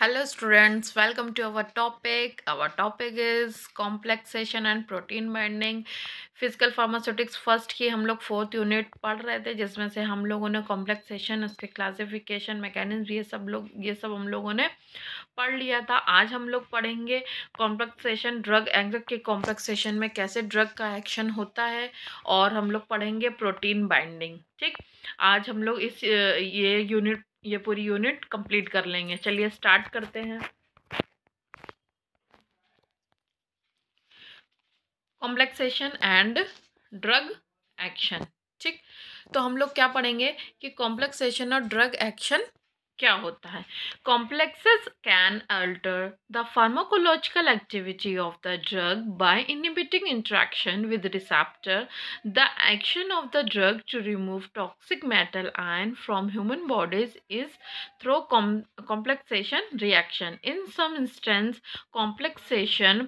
hello students welcome to our topic our topic is complexation and protein binding physical pharmaceutics first की हम लोग fourth unit पढ़ रहे थे जिसमें से हम लोगों ने complexation उसके classification mechanism ये सब लोग ये सब हम लोगों ने पढ़ लिया था आज हम लोग पढ़ेंगे कॉम्प्लेक्सेशन ड्रग एंगर के कॉम्प्लेक्सेशन में कैसे ड्रग का एक्शन होता है और हम लोग पढ़ेंगे प्रोटीन बाइंडिंग ठीक आज हम लोग इस ये यूनिट ये पूरी यूनिट कंप्लीट कर लेंगे चलिए स्टार्ट करते हैं कॉम्प्लेक्सेशन एंड ड्रग एक्शन ठीक तो हम लोग क्या पढ़ेंगे कि कॉम्प्लेक्सेशन और ड्रग एक्शन क्या होता है complexes can alter the pharmacological activity of the drug by inhibiting interaction with receptor the action of the drug to remove toxic metal ion from human bodies is through complexation reaction in some instance complexation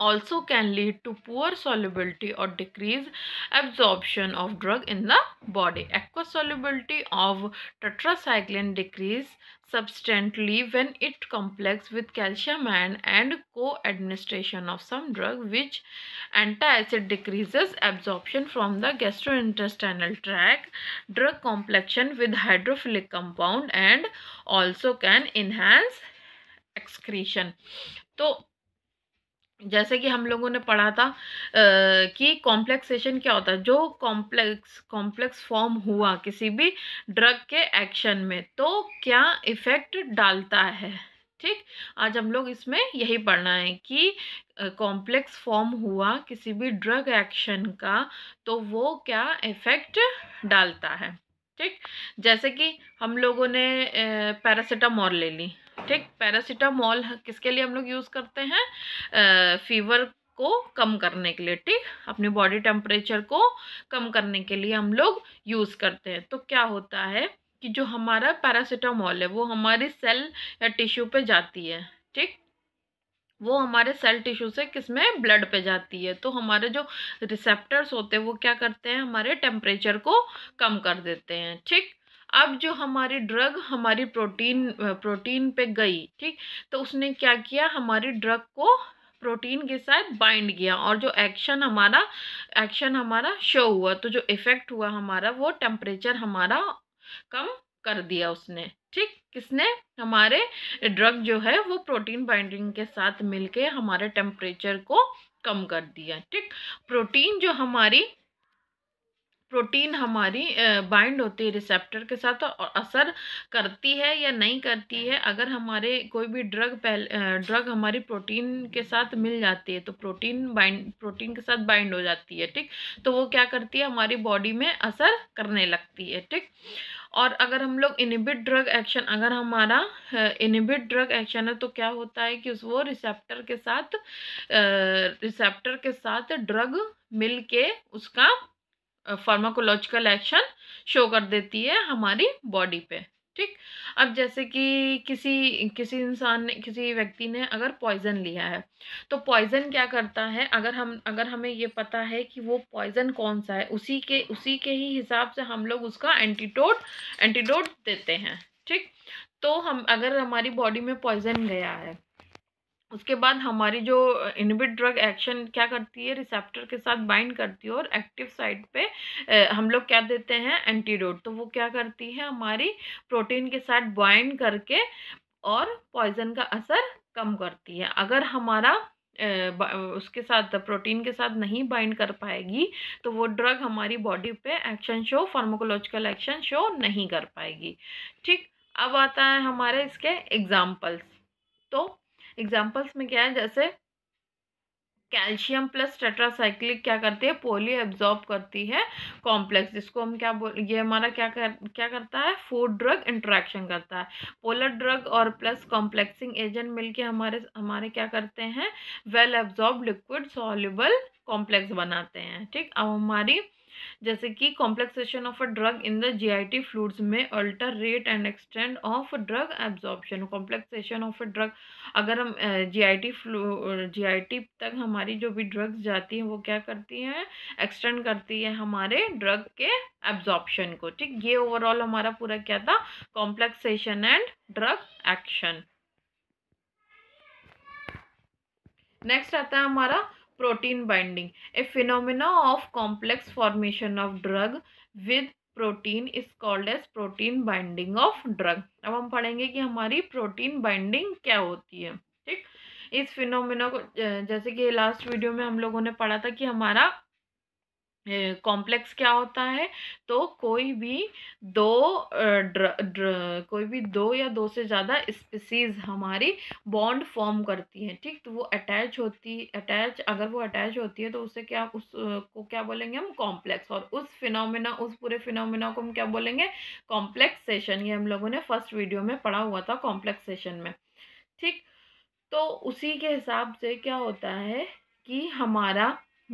also can lead to poor solubility or decrease absorption of drug in the body. Aqueous solubility of tetracycline decreases substantially when it complex with calcium ion and co-administration of some drug which antacid decreases absorption from the gastrointestinal tract drug complexion with hydrophilic compound and also can enhance excretion so जैसे कि हम लोगों ने पढ़ा था आ, कि complexation क्या होता है जो कॉम्प्लेक्स कॉम्प्लेक्स फॉर्म हुआ किसी भी ड्रग के एक्शन में तो क्या इफ़ेक्ट डालता है ठीक आज हम लोग इसमें यही पढ़ना है कि कॉम्प्लेक्स फॉर्म हुआ किसी भी ड्रग एक्शन का तो वो क्या इफ़ेक्ट डालता है ठीक जैसे कि हम लोगों ने पैरासीटामोल ले ली ठीक पैरासीटामोल किसके लिए हम लोग यूज़ करते हैं फीवर को कम करने के लिए ठीक अपने बॉडी टेम्परेचर को कम करने के लिए हम लोग यूज़ करते हैं तो क्या होता है कि जो हमारा पैरासीटामोल है वो हमारी सेल या टिश्यू पे जाती है ठीक वो हमारे सेल टिश्यू से किस में ब्लड पे जाती है तो हमारे जो रिसेप्टर्स होते हैं वो क्या करते हैं हमारे टेम्परेचर को कम कर देते हैं ठीक अब जो हमारी ड्रग हमारी प्रोटीन प्रोटीन पे गई ठीक तो उसने क्या किया हमारी ड्रग को प्रोटीन के साथ बाइंड किया और जो एक्शन हमारा एक्शन हमारा शो हुआ तो जो इफ़ेक्ट हुआ हमारा वो टेम्परेचर हमारा कम कर दिया उसने ठीक किसने हमारे ड्रग जो है वो प्रोटीन बाइंडिंग के साथ मिलके हमारे टेम्परेचर को कम कर दिया ठीक प्रोटीन जो हमारी प्रोटीन हमारी बाइंड होती है रिसेप्टर के साथ और तो असर करती है या नहीं करती है अगर हमारे कोई भी ड्रग पहले ड्रग हमारी प्रोटीन के साथ मिल जाती है तो प्रोटीन बाइंड प्रोटीन के साथ बाइंड हो जाती है ठीक तो वो क्या करती है हमारी बॉडी में असर करने लगती है ठीक और अगर हम लोग इनिबिट ड्रग एक्शन अगर हमारा इनिबिट ड्रग एक्शन है तो क्या होता है कि उस वो रिसेप्टर के साथ रिसेप्टर के साथ ड्रग मिल के उसका फार्माकोलॉजिकल एक्शन शो कर देती है हमारी बॉडी पे ठीक अब जैसे कि किसी किसी इंसान ने किसी व्यक्ति ने अगर पॉइजन लिया है तो पॉइजन क्या करता है अगर हम अगर हमें ये पता है कि वो पॉइजन कौन सा है उसी के उसी के ही हिसाब से हम लोग उसका एंटीडोट एंटीडोट देते हैं ठीक तो हम अगर हमारी बॉडी में पॉइजन गया है उसके बाद हमारी जो इनबिट ड्रग एक्शन क्या करती है रिसेप्टर के साथ बाइंड करती है और एक्टिव साइट पे हम लोग क्या देते हैं एंटीडोट तो वो क्या करती है हमारी प्रोटीन के साथ बाइंड करके और पॉइजन का असर कम करती है अगर हमारा उसके साथ प्रोटीन के साथ नहीं बाइंड कर पाएगी तो वो ड्रग हमारी बॉडी पे action show pharmacological action show नहीं कर पाएगी ठीक अब आता है हमारे इसके एग्जाम्पल्स तो एग्जाम्पल्स में क्या है जैसे कैल्शियम प्लस टेट्रासाइक्लिक क्या करती है पोली एब्जॉर्ब करती है कॉम्प्लेक्स जिसको हम क्या बोल ये हमारा क्या कर क्या करता है फूड ड्रग इंट्रैक्शन करता है पोलर ड्रग और प्लस कॉम्प्लेक्सिंग एजेंट मिलके हमारे हमारे क्या करते हैं well absorb liquid soluble complex बनाते हैं ठीक अब हमारी जैसे कि complexation of a drug in the G I T fluids में alter rate and extent of drug absorption complexation of a drug अगर हम G I T flu G I T तक हमारी जो भी ड्रग्स जाती हैं वो क्या करती हैं एक्सटेंड करती है हमारे ड्रग के एब्जॉर्बेशन को ठीक ये ओवरऑल हमारा पूरा क्या था complexation and drug action next आता है हमारा protein binding a phenomena of complex formation of drug with protein is called as protein binding of drug अब हम पढ़ेंगे कि हमारी प्रोटीन बाइंडिंग क्या होती है ठीक इस फिनोमिना को जैसे कि लास्ट वीडियो में हम लोगों ने पढ़ा था कि हमारा कॉम्प्लेक्स क्या होता है तो कोई भी दो ड्र, ड्र, कोई भी दो या दो से ज़्यादा स्पीसीज हमारी बॉन्ड फॉर्म करती हैं ठीक तो वो अटैच होती अटैच अगर वो अटैच होती है तो उसे क्या उस को क्या बोलेंगे हम कॉम्प्लेक्स और उस फिनोमिना उस पूरे फिनोमिना को हम क्या बोलेंगे कॉम्प्लेक्सेशन ये हम लोगों ने फर्स्ट वीडियो में पढ़ा हुआ था कॉम्प्लेक्सेशन में ठीक तो उसी के हिसाब से क्या होता है कि हमारा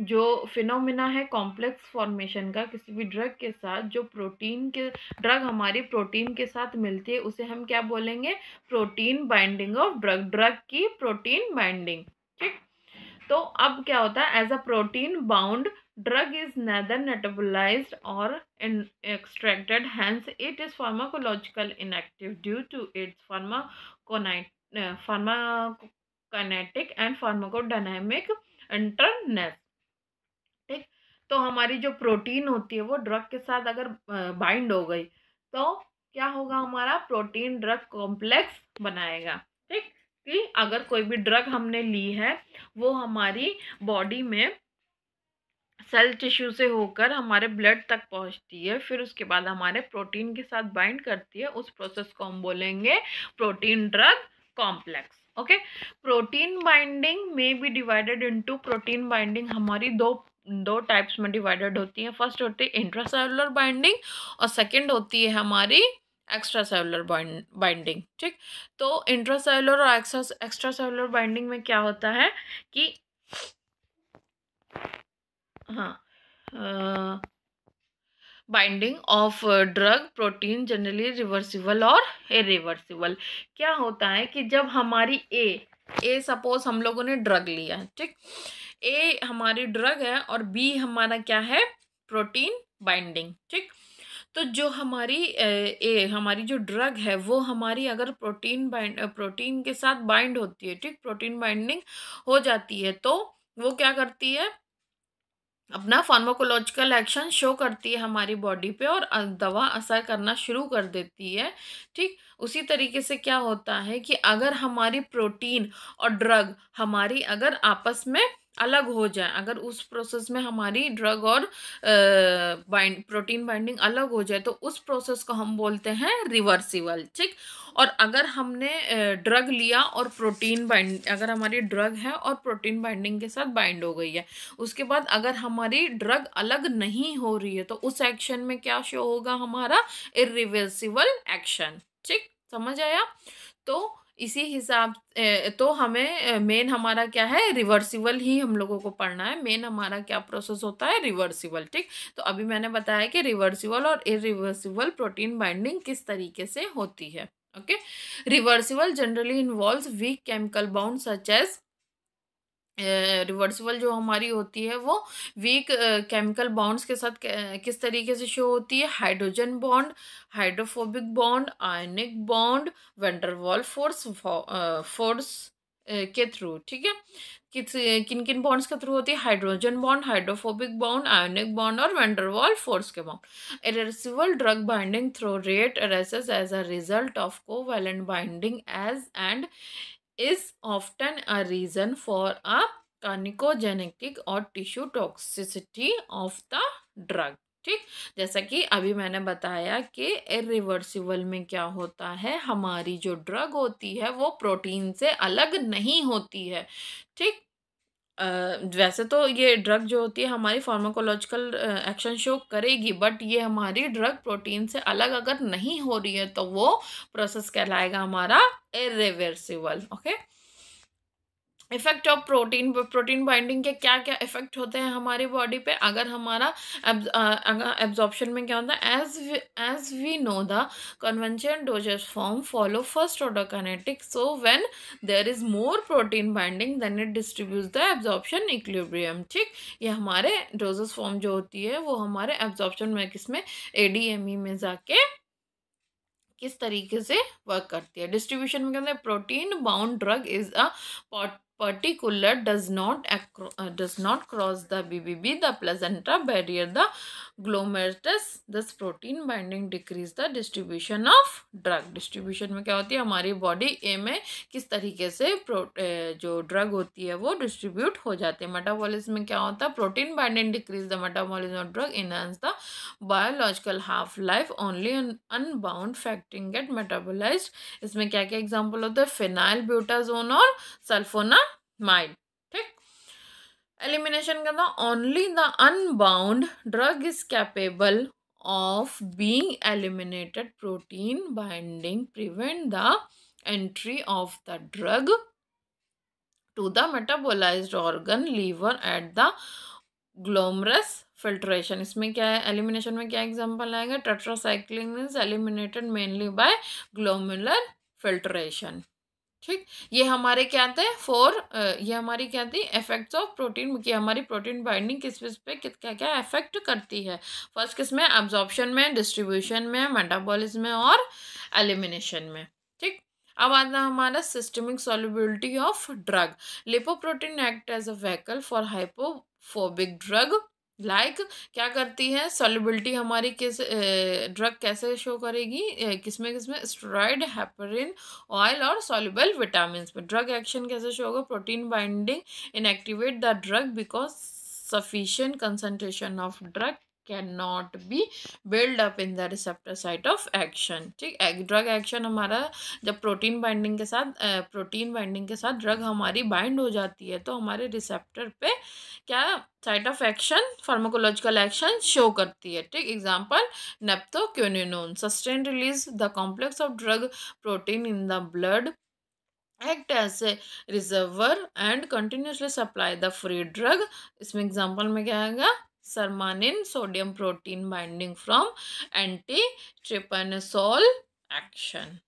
जो फिनोमिना है कॉम्प्लेक्स फॉर्मेशन का किसी भी ड्रग के साथ जो प्रोटीन के ड्रग हमारी प्रोटीन के साथ मिलती है उसे हम क्या बोलेंगे protein binding of drug drug की प्रोटीन बाइंडिंग ठीक तो अब क्या होता है as a protein bound drug is neither metabolised और extracted hence it is pharmacological inactive due to its pharmacokinetic pharmacokinetic and pharmacodynamic inertness तो हमारी जो प्रोटीन होती है वो ड्रग के साथ अगर बाइंड हो गई तो क्या होगा हमारा प्रोटीन ड्रग कॉम्प्लेक्स बनाएगा ठीक कि अगर कोई भी ड्रग हमने ली है वो हमारी बॉडी में सेल टिश्यू से होकर हमारे ब्लड तक पहुंचती है फिर उसके बाद हमारे प्रोटीन के साथ बाइंड करती है उस प्रोसेस को हम बोलेंगे protein drug complex okay protein binding में भी डिवाइडेड इनटू प्रोटीन बाइंडिंग हमारी दो दो टाइप्स में डिवाइडेड होती हैं फर्स्ट होती है इंट्रासेलुलर बाइंडिंग और सेकेंड होती है हमारी एक्स्ट्रा सेलुलर बाइंडिंग ठीक तो सेलुलर और एक्स्ट्रा एक्स्ट्रा सेलुलर बाइंडिंग में क्या होता है कि हाँ binding of drug protein generally reversible और इरिवर्सिबल क्या होता है कि जब हमारी ए ए सपोज हम लोगों ने ड्रग लिया ठीक ए हमारी ड्रग है और बी हमारा क्या है प्रोटीन बाइंडिंग ठीक तो जो हमारी ए हमारी जो ड्रग है वो हमारी अगर प्रोटीन बाइंड प्रोटीन के साथ बाइंड होती है ठीक प्रोटीन बाइंडिंग हो जाती है तो वो क्या करती है अपना फार्माकोलॉजिकल एक्शन शो करती है हमारी बॉडी पे और दवा असर करना शुरू कर देती है ठीक उसी तरीके से क्या होता है कि अगर हमारी प्रोटीन और ड्रग हमारी अगर आपस में अलग हो जाए अगर उस प्रोसेस में हमारी ड्रग और बाइंड प्रोटीन बाइंडिंग अलग हो जाए तो उस प्रोसेस को हम बोलते हैं रिवर्सिबल ठीक और अगर हमने ड्रग लिया और प्रोटीन बाइंड अगर हमारी ड्रग है और प्रोटीन बाइंडिंग के साथ बाइंड हो गई है उसके बाद अगर हमारी ड्रग अलग नहीं हो रही है तो उस एक्शन में क्या शो होगा हमारा इ एक्शन ठीक समझ आया तो इसी हिसाब तो हमें मेन हमारा क्या है रिवर्सिबल ही हम लोगों को पढ़ना है मेन हमारा क्या प्रोसेस होता है रिवर्सिबल ठीक तो अभी मैंने बताया कि रिवर्सिबल और इरिवर्सिबल प्रोटीन बाइंडिंग किस तरीके से होती है okay reversible generally involve weak chemical bound such as reversible जो हमारी होती है वो वीक केमिकल बॉन्ड्स के साथ किस तरीके से शो होती है hydrogen bond hydrophobic bond ionic bond van der Waals force force के थ्रू ठीक है किस किन किन बॉन्ड्स के थ्रू होती है hydrogen bond hydrophobic bond ionic bond और वेंडरवॉल फोर्स के bond irreversible drug binding though rare arises as a result of covalent binding as and is often a reason for a carcinogenetic और tissue toxicity of the drug ठीक जैसा कि अभी मैंने बताया कि इरिवर्सिबल में क्या होता है हमारी जो ड्रग होती है वो प्रोटीन से अलग नहीं होती है ठीक वैसे तो ये ड्रग जो होती है हमारी फार्माकोलॉजिकल एक्शन शो करेगी बट ये हमारी ड्रग प्रोटीन से अलग अगर नहीं हो रही है तो वो प्रोसेस कहलाएगा हमारा irreversible okay effect of protein protein binding के क्या क्या इफ़ेक्ट होते हैं हमारी बॉडी पे अगर हमारा एब्जॉर्प्शन में क्या होता है as as we know the conventional dosage form follow first order kinetic so when there is more protein binding then it distribute the absorption equilibrium ठीक ये हमारे डोजेस फॉर्म जो होती है वो हमारे एब्जॉर्प्शन में किस में ए e में जाके किस तरीके से वर्क करती है डिस्ट्रीब्यूशन में कहते हैं protein bound drug is a pot does not does not cross the cross B the the placenta barrier the glomerulus. Thus protein binding decrease the distribution of drug distribution में क्या होती है हमारी बॉडी ए में किस तरीके से जो ड्रग होती है वो डिस्ट्रीब्यूट हो जाती है मेटाबॉलिज्म में क्या होता है protein binding decrease the metabolism of drug enhance the biological half life only unbound फैक्टिंग गेट मेटाबोलाइज इसमें क्या क्या एग्जाम्पल होता है फिनाइल ब्यूटाजोन और सल्फोना माइंड ठीक एलिमिनेशन करना only the unbound drug is capable of being eliminated protein binding prevent the entry of the drug to the metabolized organ liver at the glomerular filtration इसमें क्या है elimination में क्या example आएगा ट्रेट्रोसाइक्लिन is eliminated mainly by glomerular filtration ठीक ये हमारे क्या आते हैं फोर ये हमारी क्या आती है इफेक्ट्स ऑफ प्रोटीन की हमारी प्रोटीन बाइंडिंग किस किस पे कित क्या क्या इफेक्ट करती है फर्स्ट किस में एब्जॉर्प्शन में डिस्ट्रीब्यूशन में मेटाबॉलिज्म में और एलिमिनेशन में ठीक अब आता है हमारा systemic solubility of drug lipoprotein act as a vehicle for hydrophobic drug like like, क्या करती है सॉलिबिलिटी हमारी किस ड्रग कैसे शो करेगी किसमें किसमें स्ट्रॉइड हैपरिन ऑयल और सॉलिबल विटामिन में ड्रग एक्शन कैसे शो होगा protein binding inactivate the drug because sufficient concentration of drug can not be build up in the receptor site of action ठीक drug action हमारा जब protein binding के साथ protein binding के साथ ड्रग हमारी बाइंड हो जाती है तो हमारे रिसेप्टर पे क्या site of action pharmacological action show करती है ठीक example naphthoquinone sustain release the complex of drug protein in the blood act as a reservoir and continuously supply the free drug इसमें एग्जांपल में क्या आएगा sermanin sodium protein binding from anti-trypansol action.